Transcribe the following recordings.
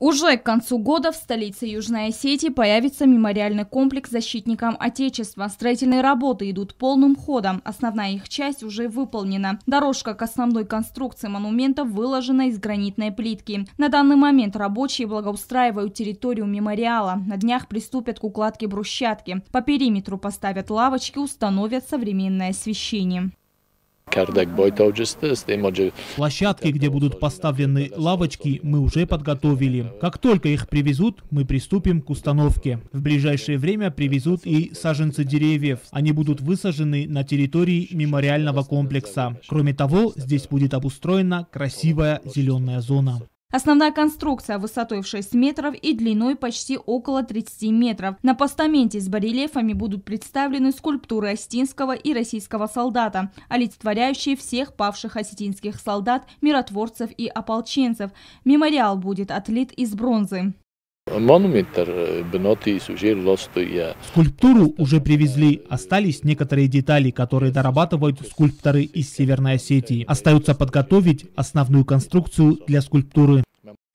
Уже к концу года в столице Южной Осетии появится мемориальный комплекс защитникам Отечества. Строительные работы идут полным ходом. Основная их часть уже выполнена. Дорожка к основной конструкции монумента выложена из гранитной плитки. На данный момент рабочие благоустраивают территорию мемориала. На днях приступят к укладке брусчатки. По периметру поставят лавочки, установят современное освещение. Площадки, где будут поставлены лавочки, мы уже подготовили. Как только их привезут, мы приступим к установке. В ближайшее время привезут и саженцы деревьев. Они будут высажены на территории мемориального комплекса. Кроме того, здесь будет обустроена красивая зеленая зона. Основная конструкция высотой в 6 метров и длиной почти около 30 метров. На постаменте с барельефами будут представлены скульптуры осетинского и российского солдата, олицетворяющие всех павших осетинских солдат, миротворцев и ополченцев. Мемориал будет отлит из бронзы. Э, Скульптуру уже привезли, остались некоторые детали, которые дорабатывают скульпторы из Северной Осетии. Остается подготовить основную конструкцию для скульптуры.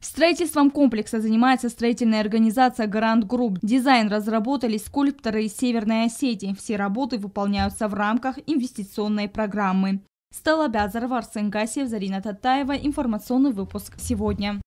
Строительством комплекса занимается строительная организация «Гарант Групп». Дизайн разработали скульпторы из Северной Осетии. Все работы выполняются в рамках инвестиционной программы. Стелла Бязарова, Арсен Гасев, Зарина Татаева. Информационный выпуск сегодня.